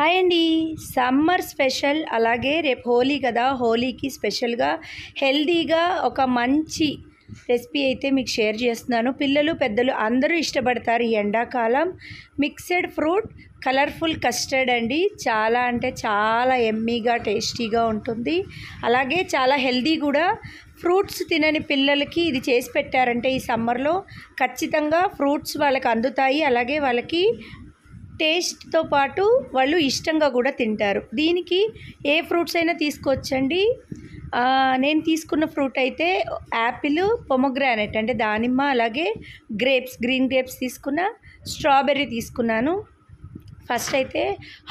Hi అండి summer special అలాగే రేపు హోలీ కదా హోలీకి స్పెషల్గా హెల్దీగా ఒక మంచి రెసిపీ అయితే మీకు షేర్ చేస్తున్నాను పిల్లలు పెద్దలు అందరూ ఇష్టపడతారు ఈ ఎండాకాలం మిక్సెడ్ ఫ్రూట్ కలర్ఫుల్ కస్టర్డ్ అండి చాలా అంటే చాలా ఎమ్మీగా టేస్టీగా ఉంటుంది అలాగే చాలా హెల్దీ కూడా ఫ్రూట్స్ తినని పిల్లలకి ఇది చేసి పెట్టారంటే ఈ సమ్మర్లో ఖచ్చితంగా ఫ్రూట్స్ వాళ్ళకి అందుతాయి అలాగే వాళ్ళకి టేస్ట్తో పాటు వాళ్ళు ఇష్టంగా కూడా తింటారు దీనికి ఏ ఫ్రూట్స్ అయినా తీసుకొచ్చండి నేను తీసుకున్న ఫ్రూట్ అయితే యాపిల్ పొమోగ్రానెట్ అంటే దానిమ్మ అలాగే గ్రేప్స్ గ్రీన్ గ్రేప్స్ తీసుకున్న స్ట్రాబెర్రీ తీసుకున్నాను ఫస్ట్ అయితే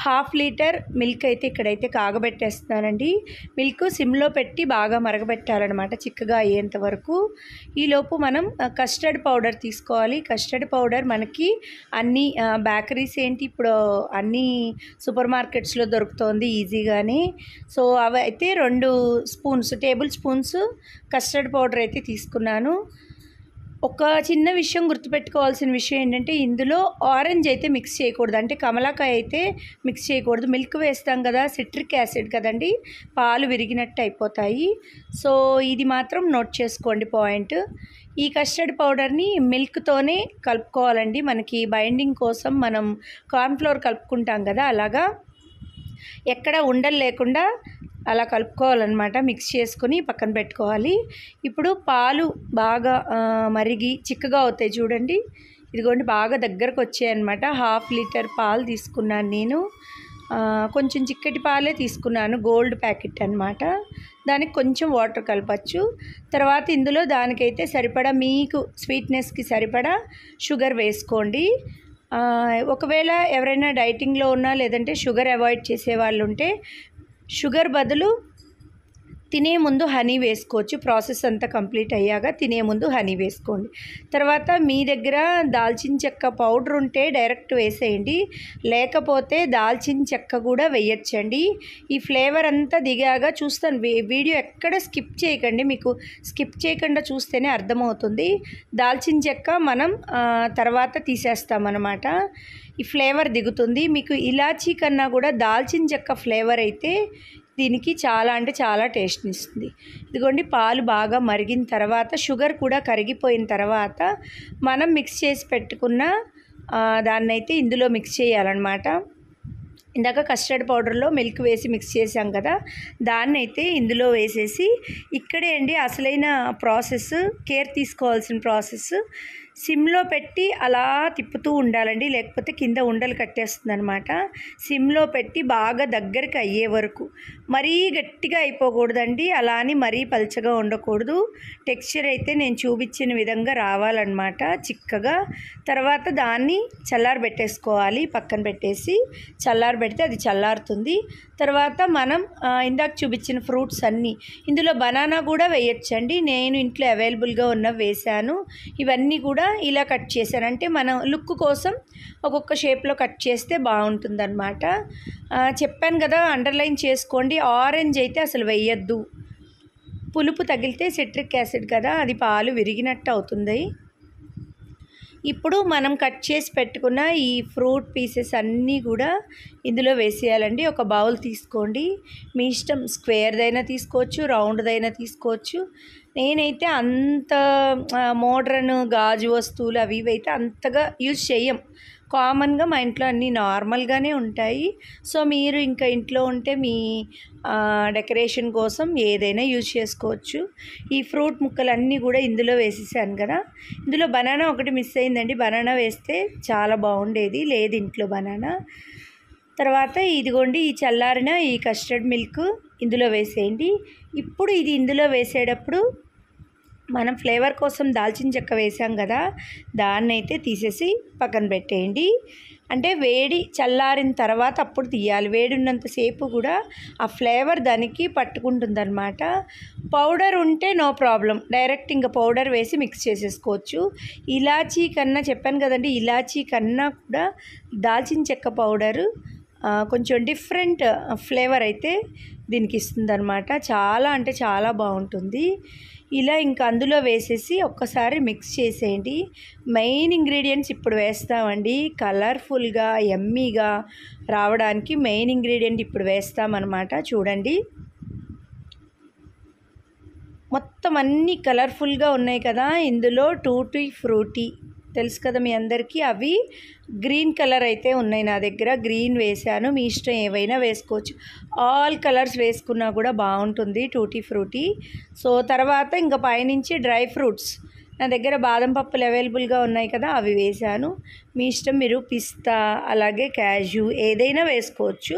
హాఫ్ లీటర్ మిల్క్ అయితే ఇక్కడైతే కాగబెట్టేస్తున్నానండి మిల్క్ సిమ్లో పెట్టి బాగా మరగబెట్టాలన్నమాట చిక్కగా అయ్యేంత వరకు ఈలోపు మనం కస్టర్డ్ పౌడర్ తీసుకోవాలి కస్టర్డ్ పౌడర్ మనకి అన్ని బేకరీస్ ఏంటి ఇప్పుడు అన్ని సూపర్ మార్కెట్స్లో దొరుకుతుంది ఈజీగానే సో అవి అయితే రెండు spoons table spoons custard powder అయితే తీసుకున్నాను ఒక చిన్న విషయం గుర్తుపెట్టుకోవాల్సిన విషయం ఏంటంటే ఇందులో ఆరెంజ్ అయితే మిక్స్ చేయకూడదు అంటే కమలాకాయ అయితే మిక్స్ చేయకూడదు మిల్క్ వేస్తాం కదా సిట్రిక్ యాసిడ్ కదండి పాలు విరిగినట్టు అయిపోతాయి సో ఇది మాత్రం నోట్ చేసుకోండి పాయింట్ ఈ కస్టర్డ్ పౌడర్ని మిల్క్తోనే కలుపుకోవాలండి మనకి బైండింగ్ కోసం మనం కార్న్ఫ్లోర్ కలుపుకుంటాం కదా అలాగా ఎక్కడ ఉండలు లేకుండా అలా కలుపుకోవాలన్నమాట మిక్స్ చేసుకుని పక్కన పెట్టుకోవాలి ఇప్పుడు పాలు బాగా మరిగి చిక్కగా అవుతాయి చూడండి ఇదిగోండి బాగా దగ్గరకు వచ్చాయన్నమాట హాఫ్ లీటర్ పాలు తీసుకున్నాను నేను కొంచెం చిక్కటి పాలే తీసుకున్నాను గోల్డ్ ప్యాకెట్ అనమాట దానికి కొంచెం వాటర్ కలపచ్చు తర్వాత ఇందులో దానికైతే సరిపడా మీకు స్వీట్నెస్కి సరిపడా షుగర్ వేసుకోండి ఒకవేళ ఎవరైనా డైటింగ్లో ఉన్నా లేదంటే షుగర్ అవాయిడ్ చేసే వాళ్ళు ఉంటే शुगर बदलू తినే ముందు హనీ వేసుకోవచ్చు ప్రాసెస్ అంతా కంప్లీట్ అయ్యాక తినే ముందు హనీ వేసుకోండి తర్వాత మీ దగ్గర దాల్చిన చెక్క పౌడర్ ఉంటే డైరెక్ట్ వేసేయండి లేకపోతే దాల్చిన చెక్క కూడా వేయచ్చండి ఈ ఫ్లేవర్ అంతా దిగాక చూస్తాను వీడియో ఎక్కడ స్కిప్ చేయకండి మీకు స్కిప్ చేయకుండా చూస్తేనే అర్థమవుతుంది దాల్చిన చెక్క మనం తర్వాత తీసేస్తామన్నమాట ఈ ఫ్లేవర్ దిగుతుంది మీకు ఇలాచీ కన్నా కూడా దాల్చిన చెక్క ఫ్లేవర్ అయితే దీనికి చాలా అంటే చాలా టేస్ట్ని ఇస్తుంది ఇదిగోండి పాలు బాగా మరిగిన తర్వాత షుగర్ కూడా కరిగిపోయిన తర్వాత మనం మిక్స్ చేసి పెట్టుకున్న దాన్నైతే ఇందులో మిక్స్ చేయాలన్నమాట ఇందాక కస్టర్డ్ పౌడర్లో మిల్క్ వేసి మిక్స్ చేసాం కదా దాన్ని అయితే ఇందులో వేసేసి ఇక్కడే అండి అసలైన ప్రాసెస్ కేర్ తీసుకోవాల్సిన ప్రాసెస్ సిమ్లో పెట్టి అలా తిప్పుతూ ఉండాలండి లేకపోతే కింద ఉండలు కట్టేస్తుంది అనమాట సిమ్లో పెట్టి బాగా దగ్గరికి అయ్యే వరకు మరీ గట్టిగా అయిపోకూడదండి అలా అని మరీ పలచగా ఉండకూడదు టెక్స్చర్ అయితే నేను చూపించిన విధంగా రావాలన్నమాట చిక్కగా తర్వాత దాన్ని చల్లారబెట్టేసుకోవాలి పక్కన పెట్టేసి చల్లార పెడితే అది చల్లారుతుంది తర్వాత మనం ఇందాక చూపించిన ఫ్రూట్స్ అన్నీ ఇందులో బనానా కూడా వేయొచ్చండి నేను ఇంట్లో అవైలబుల్గా ఉన్నవి వేశాను ఇవన్నీ కూడా ఇలా కట్ చేశాను అంటే మనం లుక్ కోసం ఒక్కొక్క షేప్లో కట్ చేస్తే బాగుంటుంది అనమాట చెప్పాను కదా అండర్లైన్ చేసుకోండి ఆరెంజ్ అయితే అసలు వేయద్దు పులుపు తగిలితే సిట్రిక్ యాసిడ్ కదా అది పాలు విరిగినట్టు అవుతుంది ఇప్పుడు మనం కట్ చేసి పెట్టుకున్న ఈ ఫ్రూట్ పీసెస్ అన్నీ కూడా ఇందులో వేసేయాలండి ఒక బౌల్ తీసుకోండి మీ ఇష్టం స్క్వేర్దైనా తీసుకోవచ్చు రౌండ్దైనా తీసుకోవచ్చు నేనైతే అంత మోడ్రన్ గాజు వస్తువులు అవి అయితే అంతగా యూజ్ చేయం కామన్గా మా ఇంట్లో అన్నీ నార్మల్గానే ఉంటాయి సో మీరు ఇంకా ఇంట్లో ఉంటే మీ డెకరేషన్ కోసం ఏదైనా యూజ్ చేసుకోవచ్చు ఈ ఫ్రూట్ ముక్కలన్నీ కూడా ఇందులో వేసేసాను కదా ఇందులో బనానా ఒకటి మిస్ అయిందండి బనానా వేస్తే చాలా బాగుండేది లేదు ఇంట్లో బనానా తర్వాత ఇదిగోండి ఈ చల్లారిన ఈ కస్టర్డ్ మిల్క్ ఇందులో వేసేయండి ఇప్పుడు ఇది ఇందులో వేసేటప్పుడు మనం ఫ్లేవర్ కోసం దాల్చిన చెక్క వేసాం కదా దాన్ని అయితే తీసేసి పక్కన పెట్టేయండి అంటే వేడి చల్లారిన తర్వాత అప్పుడు తీయాలి వేడి ఉన్నంతసేపు కూడా ఆ ఫ్లేవర్ దానికి పట్టుకుంటుందన్నమాట పౌడర్ ఉంటే నో ప్రాబ్లం డైరెక్ట్ ఇంకా పౌడర్ వేసి మిక్స్ చేసేసుకోవచ్చు ఇలాచీ కన్నా చెప్పాను కదండి ఇలాచీ కన్నా కూడా దాల్చిన చెక్క పౌడరు కొంచెం డిఫరెంట్ ఫ్లేవర్ అయితే దీనికి ఇస్తుందన్నమాట చాలా అంటే చాలా బాగుంటుంది ఇలా ఇంకా అందులో వేసేసి ఒక్కసారి మిక్స్ చేసేయండి మెయిన్ ఇంగ్రీడియంట్స్ ఇప్పుడు వేస్తామండి కలర్ఫుల్గా ఎమ్మీగా రావడానికి మెయిన్ ఇంగ్రీడియంట్ ఇప్పుడు వేస్తామన్నమాట చూడండి మొత్తం అన్నీ కలర్ఫుల్గా ఉన్నాయి కదా ఇందులో టూటీ ఫ్రూటీ తెలుసు కదా మీ అందరికీ అవి గ్రీన్ కలర్ అయితే ఉన్నాయి నా దగ్గర గ్రీన్ వేశాను మీ ఇష్టం ఏవైనా వేసుకోవచ్చు ఆల్ కలర్స్ వేసుకున్నా కూడా బాగుంటుంది టూటీ ఫ్రూటీ సో తర్వాత ఇంకా పైనుంచి డ్రై ఫ్రూట్స్ నా దగ్గర బాదం పప్పులు అవైలబుల్గా ఉన్నాయి కదా అవి వేశాను మీ ఇష్టం మీరు పిస్తా అలాగే క్యాజు ఏదైనా వేసుకోవచ్చు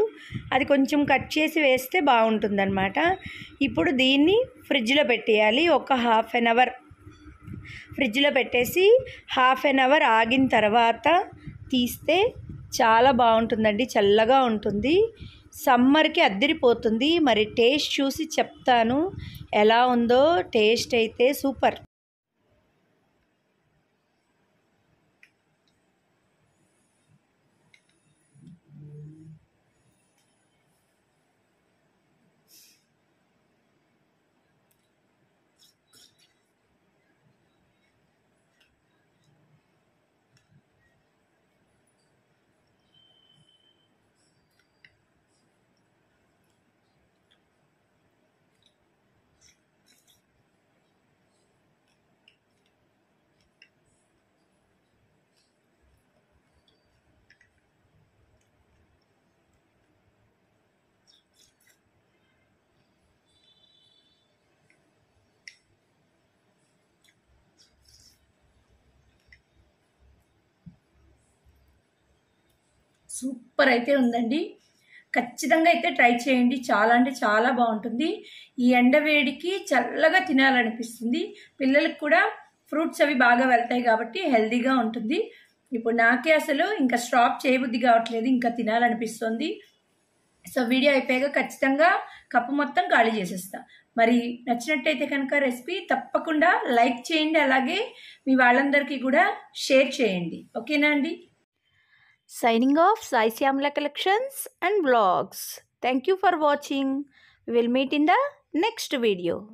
అది కొంచెం కట్ చేసి వేస్తే బాగుంటుందన్నమాట ఇప్పుడు దీన్ని ఫ్రిడ్జ్లో పెట్టేయాలి ఒక హాఫ్ అన్ అవర్ ఫ్రిడ్జ్లో పెట్టేసి హాఫ్ అన్ అవర్ ఆగిన తర్వాత తీస్తే చాలా బాగుంటుందండి చల్లగా ఉంటుంది సమ్మర్కి అద్దరిపోతుంది మరి టేస్ట్ చూసి చెప్తాను ఎలా ఉందో టేస్ట్ అయితే సూపర్ సూపర్ అయితే ఉందండి ఖచ్చితంగా అయితే ట్రై చేయండి చాలా అంటే చాలా బాగుంటుంది ఈ ఎండవేడికి చల్లగా తినాలనిపిస్తుంది పిల్లలకు కూడా ఫ్రూట్స్ అవి బాగా వెళ్తాయి కాబట్టి హెల్దీగా ఉంటుంది ఇప్పుడు నాకే అసలు ఇంకా స్టాప్ చేయబుద్ధి కావట్లేదు ఇంకా తినాలనిపిస్తుంది సో వీడియో అయిపోయాక ఖచ్చితంగా కప్పు మొత్తం ఖాళీ చేసేస్తా మరి నచ్చినట్టయితే కనుక రెసిపీ తప్పకుండా లైక్ చేయండి అలాగే మీ వాళ్ళందరికీ కూడా షేర్ చేయండి ఓకేనా అండి Signing off, Sai Siamla Collections and Vlogs. Thank you for watching. We will meet in the next video.